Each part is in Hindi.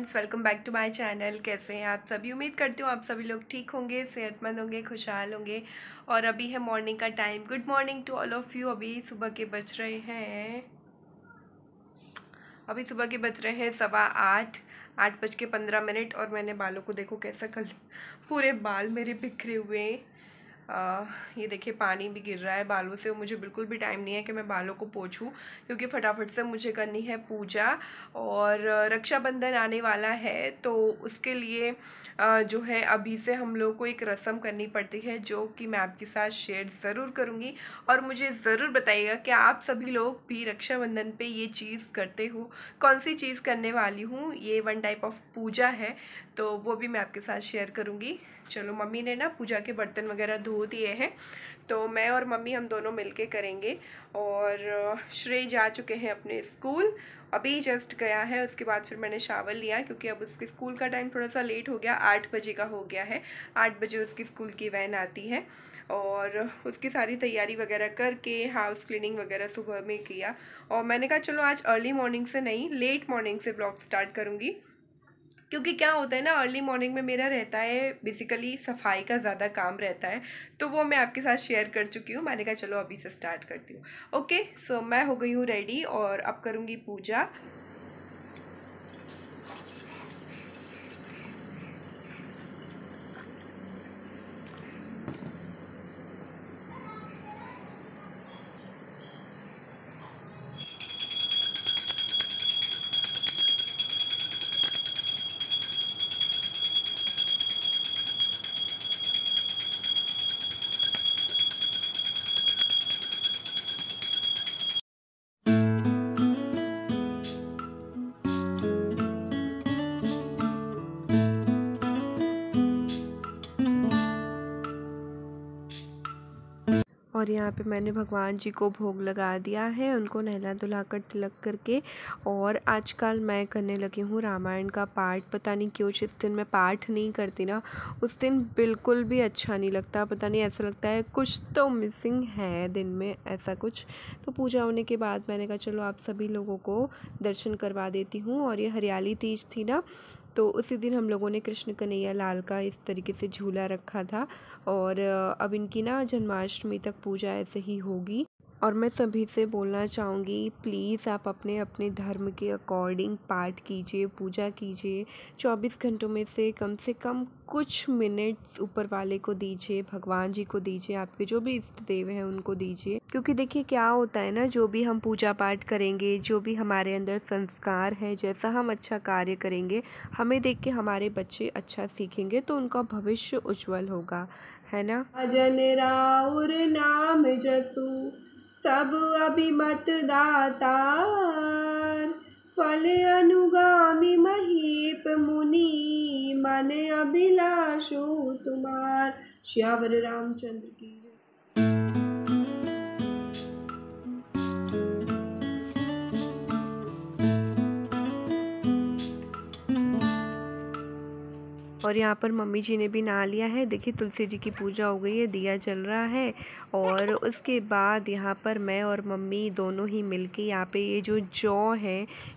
Friends welcome back to my channel कैसे हैं आप सभी उम्मीद करती हूँ आप सभी लोग ठीक होंगे सेहतमंद होंगे खुशहाल होंगे और अभी है मॉर्निंग का time good morning to all of you अभी सुबह के बज रहे हैं अभी सुबह के बज रहे हैं सवा आठ आठ बज के पंद्रह मिनट और मैंने बालों को देखो कैसा कर पूरे बाल मेरे बिखरे हुए हैं आ, ये देखिए पानी भी गिर रहा है बालों से मुझे बिल्कुल भी टाइम नहीं है कि मैं बालों को पोछूं क्योंकि फटाफट से मुझे करनी है पूजा और रक्षाबंधन आने वाला है तो उसके लिए आ, जो है अभी से हम लोग को एक रस्म करनी पड़ती है जो कि मैं आपके साथ शेयर ज़रूर करूँगी और मुझे ज़रूर बताइएगा कि आप सभी लोग भी रक्षाबंधन पर ये चीज़ करते हो कौन सी चीज़ करने वाली हूँ ये वन टाइप ऑफ पूजा है तो वो भी मैं आपके साथ शेयर करूँगी चलो मम्मी ने ना पूजा के बर्तन वगैरह धो दिए हैं तो मैं और मम्मी हम दोनों मिलके करेंगे और श्रेय जा चुके हैं अपने स्कूल अभी जस्ट गया है उसके बाद फिर मैंने शावर लिया क्योंकि अब उसके स्कूल का टाइम थोड़ा सा लेट हो गया आठ बजे का हो गया है आठ बजे उसकी स्कूल की वैन आती है और उसकी सारी तैयारी वगैरह करके हाउस क्लीनिंग वगैरह सुबह में किया और मैंने कहा चलो आज अर्ली मॉर्निंग से नहीं लेट मॉर्निंग से ब्लॉग स्टार्ट करूँगी क्योंकि क्या होता है ना अर्ली मॉर्निंग में मेरा रहता है बेसिकली सफाई का ज़्यादा काम रहता है तो वो मैं आपके साथ शेयर कर चुकी हूँ मैंने कहा चलो अभी से स्टार्ट करती हूँ ओके सो मैं हो गई हूँ रेडी और अब करूँगी पूजा और यहाँ पे मैंने भगवान जी को भोग लगा दिया है उनको नहला धुला कर तिलक करके और आजकल मैं करने लगी हूँ रामायण का पाठ पता नहीं क्यों जिस दिन मैं पाठ नहीं करती ना उस दिन बिल्कुल भी अच्छा नहीं लगता पता नहीं ऐसा लगता है कुछ तो मिसिंग है दिन में ऐसा कुछ तो पूजा होने के बाद मैंने कहा चलो आप सभी लोगों को दर्शन करवा देती हूँ और ये हरियाली तीज थी ना तो उसी दिन हम लोगों ने कृष्ण कन्हैया लाल का इस तरीके से झूला रखा था और अब इनकी ना जन्माष्टमी तक पूजा ऐसे ही होगी और मैं सभी से बोलना चाहूँगी प्लीज़ आप अपने अपने धर्म के अकॉर्डिंग पाठ कीजिए पूजा कीजिए चौबीस घंटों में से कम से कम कुछ मिनट्स ऊपर वाले को दीजिए भगवान जी को दीजिए आपके जो भी इष्ट देव हैं उनको दीजिए क्योंकि देखिए क्या होता है ना जो भी हम पूजा पाठ करेंगे जो भी हमारे अंदर संस्कार है जैसा हम अच्छा कार्य करेंगे हमें देख के हमारे बच्चे अच्छा सीखेंगे तो उनका भविष्य उज्जवल होगा है ना भजन राउर नाम जसू सब अभिमत दातार फल अनुगामी महीप मुनि मन अभिलाषो तुम्हार श्यावर रामचंद्र की और यहाँ पर मम्मी जी ने भी नहा लिया है देखिए तुलसी जी की पूजा हो गई है दिया जल रहा है और उसके बाद यहाँ पर मैं और मम्मी दोनों ही मिल के यहाँ पर ये जो जौ है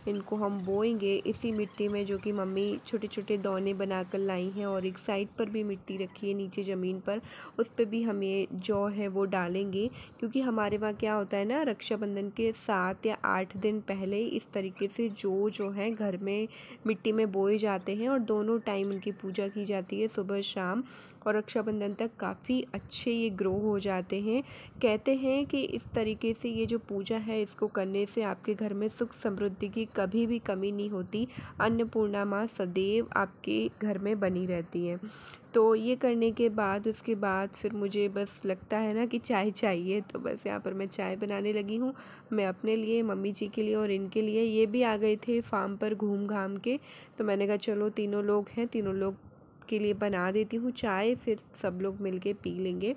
इनको हम बोएंगे इसी मिट्टी में जो कि मम्मी छोटे छोटे दौने बना कर लाई हैं और एक साइड पर भी मिट्टी रखी है नीचे ज़मीन पर उस पर भी हम ये जौ है वो डालेंगे क्योंकि हमारे वहाँ क्या होता है ना रक्षाबंधन के सात या आठ दिन पहले इस तरीके से जो जो है घर में मिट्टी में बोए जाते हैं और दोनों टाइम उनकी पूजा पूजा की जाती है सुबह शाम और रक्षाबंधन तक काफ़ी अच्छे ये ग्रो हो जाते हैं कहते हैं कि इस तरीके से ये जो पूजा है इसको करने से आपके घर में सुख समृद्धि की कभी भी कमी नहीं होती अन्नपूर्णा माँ सदैव आपके घर में बनी रहती है तो ये करने के बाद उसके बाद फिर मुझे बस लगता है ना कि चाय चाहिए तो बस यहाँ पर मैं चाय बनाने लगी हूँ मैं अपने लिए मम्मी जी के लिए और इनके लिए ये भी आ गए थे फार्म पर घूम घाम के तो मैंने कहा चलो तीनों लोग हैं तीनों लोग के लिए बना देती हूँ चाय फिर सब लोग मिल के पी लेंगे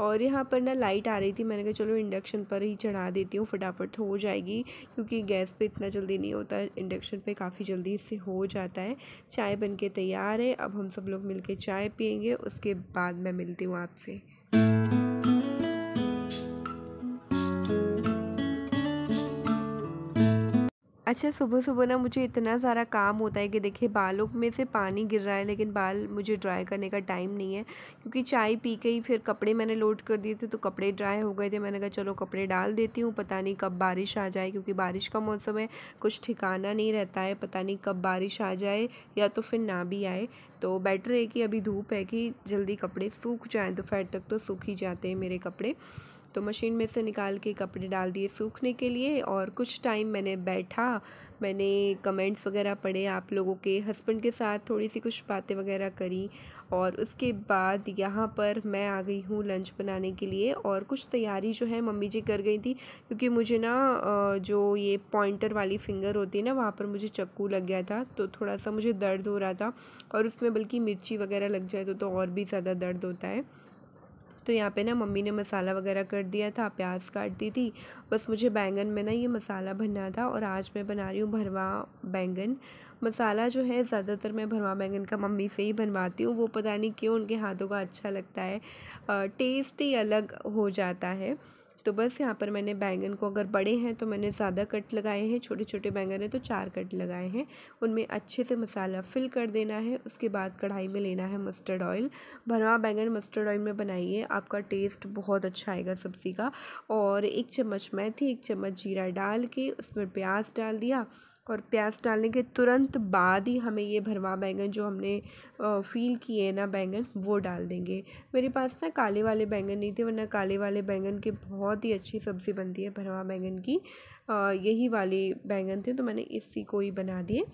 और यहाँ पर ना लाइट आ रही थी मैंने कहा चलो इंडक्शन पर ही चढ़ा देती हूँ फटाफट तो हो जाएगी क्योंकि गैस पे इतना जल्दी नहीं होता इंडक्शन पे काफ़ी जल्दी इससे हो जाता है चाय बन के तैयार है अब हम सब लोग मिल चाय पियेंगे उसके बाद मैं मिलती हूँ आपसे अच्छा सुबह सुबह ना मुझे इतना सारा काम होता है कि देखिए बालों में से पानी गिर रहा है लेकिन बाल मुझे ड्राई करने का टाइम नहीं है क्योंकि चाय पी के ही फिर कपड़े मैंने लोड कर दिए थे तो कपड़े ड्राई हो गए थे मैंने कहा चलो कपड़े डाल देती हूँ पता नहीं कब बारिश आ जाए क्योंकि बारिश का मौसम है कुछ ठिकाना नहीं रहता है पता नहीं कब बारिश आ जाए या तो फिर ना भी आए तो बेटर है कि अभी धूप है कि जल्दी कपड़े सूख जाएँ दोपहर तो तक तो सूख ही जाते हैं मेरे कपड़े तो मशीन में से निकाल के कपड़े डाल दिए सूखने के लिए और कुछ टाइम मैंने बैठा मैंने कमेंट्स वगैरह पढ़े आप लोगों के हस्बैंड के साथ थोड़ी सी कुछ बातें वगैरह करी और उसके बाद यहाँ पर मैं आ गई हूँ लंच बनाने के लिए और कुछ तैयारी जो है मम्मी जी कर गई थी क्योंकि मुझे ना जो ये पॉइंटर वाली फिंगर होती है ना वहाँ पर मुझे चक्कू लग गया था तो थोड़ा सा मुझे दर्द हो रहा था और उसमें बल्कि मिर्ची वगैरह लग जाए तो, तो और भी ज़्यादा दर्द होता है तो यहाँ पे ना मम्मी ने मसाला वगैरह कर दिया था प्याज काट दी थी बस मुझे बैंगन में ना ये मसाला भरना था और आज मैं बना रही हूँ भरवा बैंगन मसाला जो है ज़्यादातर मैं भरवा बैंगन का मम्मी से ही बनवाती हूँ वो पता नहीं क्यों उनके हाथों का अच्छा लगता है टेस्ट ही अलग हो जाता है तो बस यहाँ पर मैंने बैंगन को अगर बड़े हैं तो मैंने ज़्यादा कट लगाए हैं छोटे छोटे बैंगन हैं तो चार कट लगाए हैं उनमें अच्छे से मसाला फिल कर देना है उसके बाद कढ़ाई में लेना है मस्टर्ड ऑयल भरवा बैंगन मस्टर्ड ऑयल में बनाइए आपका टेस्ट बहुत अच्छा आएगा सब्ज़ी का और एक चम्मच मैथी एक चम्मच जीरा डाल के उसमें प्याज डाल दिया और प्याज डालने के तुरंत बाद ही हमें ये भरवा बैंगन जो हमने फ़ील किए ना बैंगन वो डाल देंगे मेरे पास ना काले वाले बैंगन नहीं थे वरना काले वाले बैंगन के बहुत ही अच्छी सब्ज़ी बनती है भरवा बैंगन की यही वाले बैंगन थे तो मैंने इसी को ही बना दिए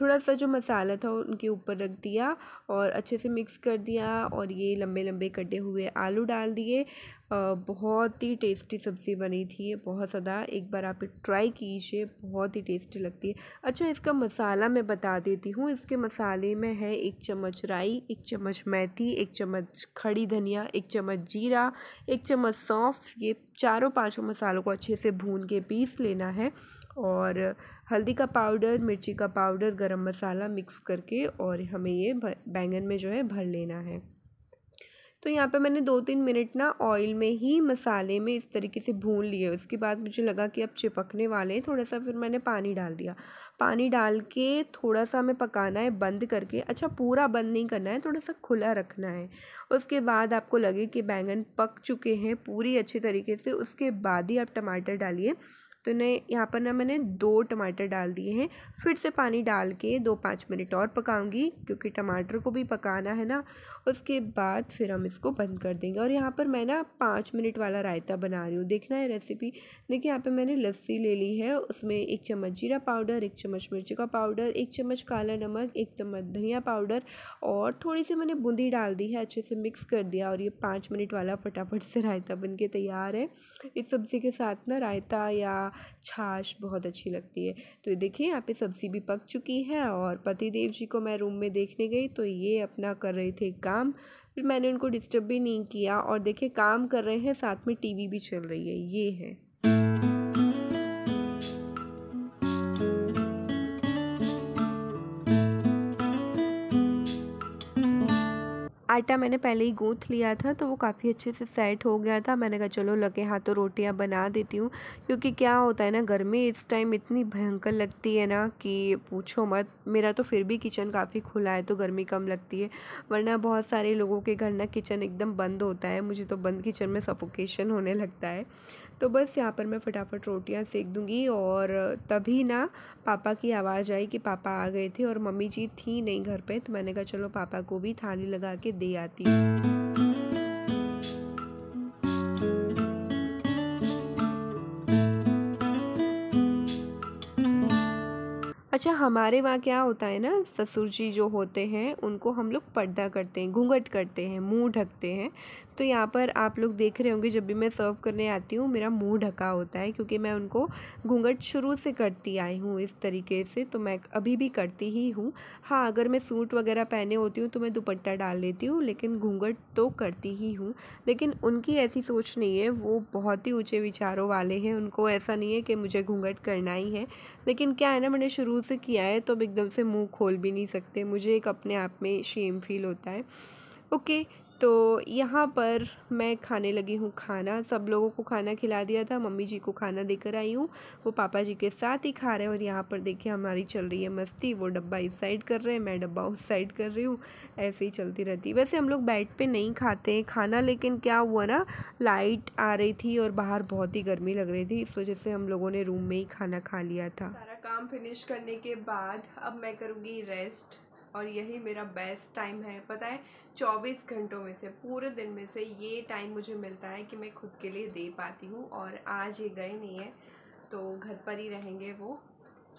थोड़ा सा जो मसाला था उनके ऊपर रख दिया और अच्छे से मिक्स कर दिया और ये लंबे लंबे कटे हुए आलू डाल दिए बहुत ही टेस्टी सब्ज़ी बनी थी बहुत ज़्यादा एक बार आप ट्राई कीजिए बहुत ही टेस्टी लगती है अच्छा इसका मसाला मैं बता देती हूँ इसके मसाले में है एक चम्मच राई एक चम्मच मेथी एक चम्मच खड़ी धनिया एक चम्मच जीरा एक चम्मच सौंफ ये चारों पांचों मसालों को अच्छे से भून के पीस लेना है और हल्दी का पाउडर मिर्ची का पाउडर गरम मसाला मिक्स करके और हमें ये बैंगन में जो है भर लेना है तो यहाँ पे मैंने दो तीन मिनट ना ऑयल में ही मसाले में इस तरीके से भून लिए उसके बाद मुझे लगा कि अब चिपकने वाले हैं थोड़ा सा फिर मैंने पानी डाल दिया पानी डाल के थोड़ा सा हमें पकाना है बंद करके अच्छा पूरा बंद नहीं करना है थोड़ा सा खुला रखना है उसके बाद आपको लगे कि बैंगन पक चुके हैं पूरी अच्छे तरीके से उसके बाद ही आप टमाटर डालिए तो इन्हें यहाँ पर ना मैंने दो टमाटर डाल दिए हैं फिर से पानी डाल के दो पाँच मिनट और पकाऊंगी क्योंकि टमाटर को भी पकाना है ना उसके बाद फिर हम इसको बंद कर देंगे और यहाँ पर मैं ना पाँच मिनट वाला रायता बना रही हूँ देखना है रेसिपी देखिए यहाँ पर मैंने लस्सी ले ली है उसमें एक चम्मच जीरा पाउडर एक चम्मच मिर्ची का पाउडर एक चम्मच काला नमक एक चम्मच धनिया पाउडर और थोड़ी सी मैंने बूंदी डाल दी है अच्छे से मिक्स कर दिया और ये पाँच मिनट वाला फटाफट से रायता बन के तैयार है इस सब्ज़ी के साथ ना रायता या छाछ बहुत अच्छी लगती है तो ये देखिए यहाँ पे सब्ज़ी भी पक चुकी है और पति देव जी को मैं रूम में देखने गई तो ये अपना कर रहे थे काम फिर मैंने उनको डिस्टर्ब भी नहीं किया और देखिए काम कर रहे हैं साथ में टीवी भी चल रही है ये है आटा मैंने पहले ही गूँथ लिया था तो वो काफ़ी अच्छे से सेट हो गया था मैंने कहा चलो लगे हाथों तो रोटियाँ बना देती हूँ क्योंकि क्या होता है ना गर्मी इस टाइम इतनी भयंकर लगती है ना कि पूछो मत मेरा तो फिर भी किचन काफ़ी खुला है तो गर्मी कम लगती है वरना बहुत सारे लोगों के घर ना किचन एकदम बंद होता है मुझे तो बंद किचन में सफोकेशन होने लगता है तो बस यहाँ पर मैं फटाफट रोटियाँ सेक दूँगी और तभी ना पापा की आवाज़ आई कि पापा आ गए थे और मम्मी जी थी नहीं घर पे तो मैंने कहा चलो पापा को भी थाली लगा के दे día अच्छा हमारे वहाँ क्या होता है ना ससुर जी जो होते हैं उनको हम लोग पर्दा करते हैं घूंघट करते हैं मुंह ढकते हैं तो यहाँ पर आप लोग देख रहे होंगे जब भी मैं सर्व करने आती हूँ मेरा मुंह ढका होता है क्योंकि मैं उनको घूंघट शुरू से करती आई हूँ इस तरीके से तो मैं अभी भी करती ही हूँ हाँ अगर मैं सूट वगैरह पहने होती हूँ तो मैं दुपट्टा डाल लेती हूँ लेकिन घूंघट तो करती ही हूँ लेकिन उनकी ऐसी सोच नहीं है वो बहुत ही ऊँचे विचारों वाले हैं उनको ऐसा नहीं है कि मुझे घूंघट करना ही है लेकिन क्या है ना मैंने शुरू से किया है तो अब एकदम से मुंह खोल भी नहीं सकते मुझे एक अपने आप में शेम फील होता है ओके तो यहाँ पर मैं खाने लगी हूँ खाना सब लोगों को खाना खिला दिया था मम्मी जी को खाना देकर आई हूँ वो पापा जी के साथ ही खा रहे हैं और यहाँ पर देखिए हमारी चल रही है मस्ती वो डब्बा इस साइड कर रहे हैं मैं डब्बा उस साइड कर रही हूँ ऐसे ही चलती रहती वैसे हम लोग बेड पे नहीं खाते हैं खाना लेकिन क्या हुआ ना लाइट आ रही थी और बाहर बहुत ही गर्मी लग रही थी इस वजह से हम लोगों ने रूम में ही खाना खा लिया था काम फिनिश करने के बाद अब मैं करूँगी रेस्ट और यही मेरा बेस्ट टाइम है पता है चौबीस घंटों में से पूरे दिन में से ये टाइम मुझे मिलता है कि मैं खुद के लिए दे पाती हूँ और आज ये गए नहीं है तो घर पर ही रहेंगे वो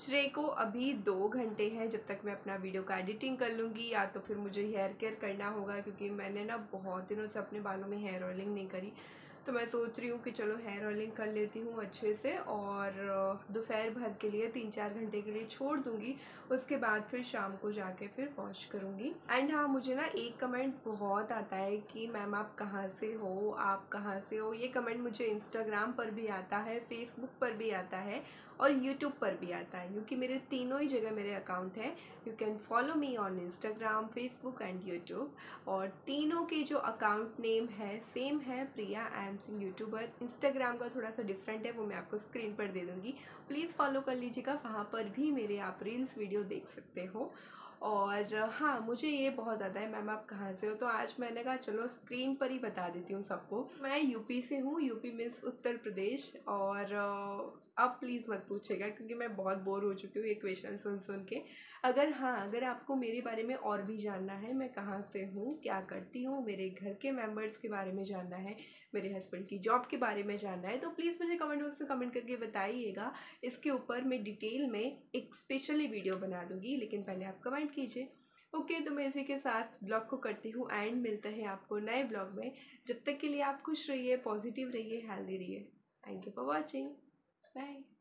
श्रेय को अभी दो घंटे हैं जब तक मैं अपना वीडियो का एडिटिंग कर लूँगी या तो फिर मुझे हेयर केयर करना होगा क्योंकि मैंने ना बहुत दिनों से अपने बालों में हेयर ऑयलिंग नहीं करी तो मैं सोच रही हूँ कि चलो हेयर ऑयलिंग कर लेती हूँ अच्छे से और दोपहर भर के लिए तीन चार घंटे के लिए छोड़ दूँगी उसके बाद फिर शाम को जाके फिर वॉश करूँगी एंड हाँ मुझे ना एक कमेंट बहुत आता है कि मैम आप कहाँ से हो आप कहाँ से हो ये कमेंट मुझे इंस्टाग्राम पर भी आता है फेसबुक पर भी आता है और यूट्यूब पर भी आता है क्योंकि मेरे तीनों ही जगह मेरे अकाउंट हैं you can follow me on Instagram Facebook and YouTube और तीनों के जो अकाउंट नेम है सेम है Priya and Prem Singh YouTuber Instagram का थोड़ा सा डिफरेंट है वो मैं आपको स्क्रीन पर दे दूँगी प्लीज़ फॉलो कर लीजिएगा वहाँ पर भी मेरे आप रील्स वीडियो देख सकते हो और हाँ मुझे ये बहुत ज़्यादा है मैम आप कहाँ से हो तो आज मैंने कहा चलो स्क्रीन पर ही बता देती हूँ सबको मैं यूपी से हूँ यूपी मीन्स उत्तर प्रदेश और अब प्लीज़ मत पूछेगा क्योंकि मैं बहुत बोर हो चुकी हूँ ये क्वेश्चन सुन सुन के अगर हाँ अगर आपको मेरे बारे में और भी जानना है मैं कहाँ से हूँ क्या करती हूँ मेरे घर के मेम्बर्स के बारे में जानना है मेरे हस्बैंड की जॉब के बारे में जानना है तो प्लीज़ मुझे कमेंट बॉक्स में कमेंट करके बताइएगा इसके ऊपर मैं डिटेल में एक स्पेशली वीडियो बना दूँगी लेकिन पहले आप कमेंट कीजिए ओके okay, तो मैं इसी के साथ ब्लॉग को करती हूँ एंड मिलता है आपको नए ब्लॉग में जब तक के लिए आप खुश रहिए पॉजिटिव रहिए हेल्दी रहिए thank you for watching Bye.